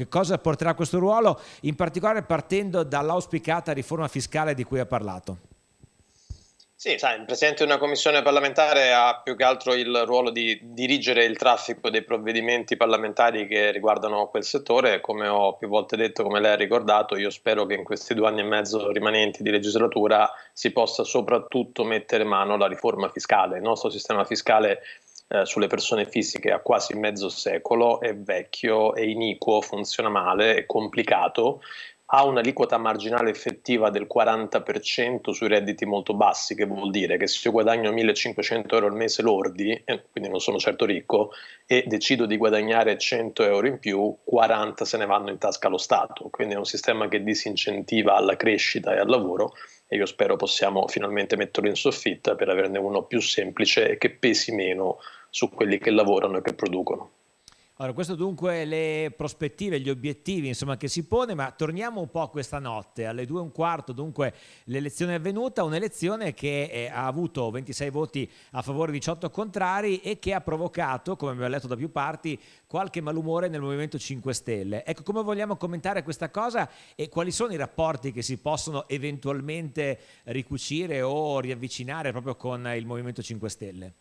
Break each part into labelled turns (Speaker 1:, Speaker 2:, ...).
Speaker 1: Che cosa porterà questo ruolo? In particolare partendo dall'auspicata riforma fiscale di cui ha parlato.
Speaker 2: Sì, sai, il Presidente di una commissione parlamentare ha più che altro il ruolo di dirigere il traffico dei provvedimenti parlamentari che riguardano quel settore. Come ho più volte detto, come lei ha ricordato, io spero che in questi due anni e mezzo rimanenti di legislatura si possa soprattutto mettere mano alla riforma fiscale. Il nostro sistema fiscale eh, sulle persone fisiche ha quasi mezzo secolo è vecchio, è iniquo, funziona male, è complicato ha un'aliquota marginale effettiva del 40% sui redditi molto bassi, che vuol dire che se io guadagno 1500 euro al mese lordi, eh, quindi non sono certo ricco, e decido di guadagnare 100 euro in più, 40 se ne vanno in tasca allo Stato. Quindi è un sistema che disincentiva alla crescita e al lavoro e io spero possiamo finalmente metterlo in soffitta per averne uno più semplice e che pesi meno su quelli che lavorano e che producono.
Speaker 1: Allora, queste dunque le prospettive, gli obiettivi insomma, che si pone, ma torniamo un po' a questa notte, alle 2 e un quarto dunque l'elezione è avvenuta, un'elezione che eh, ha avuto 26 voti a favore, 18 contrari e che ha provocato, come abbiamo letto da più parti, qualche malumore nel Movimento 5 Stelle. Ecco, come vogliamo commentare questa cosa e quali sono i rapporti che si possono eventualmente ricucire o riavvicinare proprio con il Movimento 5 Stelle?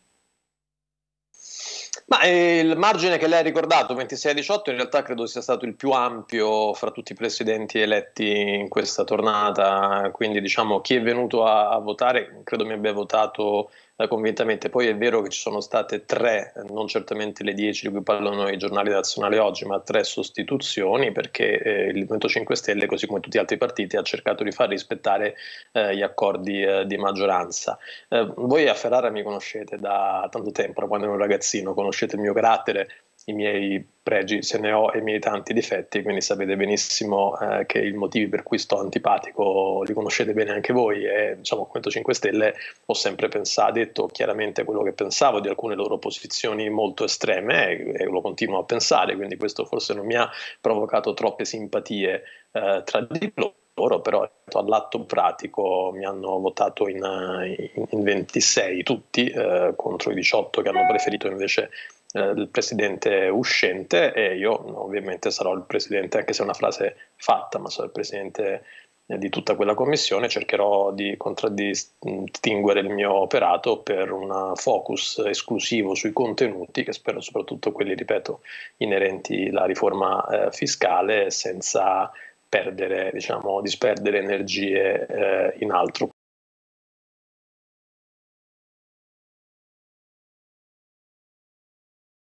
Speaker 2: Ma eh, il margine che lei ha ricordato, 26-18, in realtà credo sia stato il più ampio fra tutti i presidenti eletti in questa tornata, quindi diciamo chi è venuto a, a votare credo mi abbia votato eh, convintamente. Poi è vero che ci sono state tre, non certamente le dieci di cui parlano i giornali nazionali oggi, ma tre sostituzioni perché eh, il Movimento 5 Stelle, così come tutti gli altri partiti, ha cercato di far rispettare eh, gli accordi eh, di maggioranza. Eh, voi a Ferrara mi conoscete da tanto tempo, da quando ero un ragazzino, conoscete il mio carattere, i miei pregi, se ne ho i miei tanti difetti, quindi sapete benissimo eh, che i motivi per cui sto antipatico li conoscete bene anche voi e diciamo al Movimento 5 Stelle ho sempre pensato, detto chiaramente quello che pensavo di alcune loro posizioni molto estreme e, e lo continuo a pensare, quindi questo forse non mi ha provocato troppe simpatie eh, tra di loro loro però all'atto pratico mi hanno votato in, in 26 tutti eh, contro i 18 che hanno preferito invece eh, il presidente uscente e io ovviamente sarò il presidente, anche se è una frase fatta, ma sarò il presidente eh, di tutta quella commissione, cercherò di contraddistinguere il mio operato per un focus esclusivo sui contenuti, che spero soprattutto quelli, ripeto, inerenti alla riforma eh, fiscale, senza perdere, diciamo, disperdere energie
Speaker 1: eh, in altro.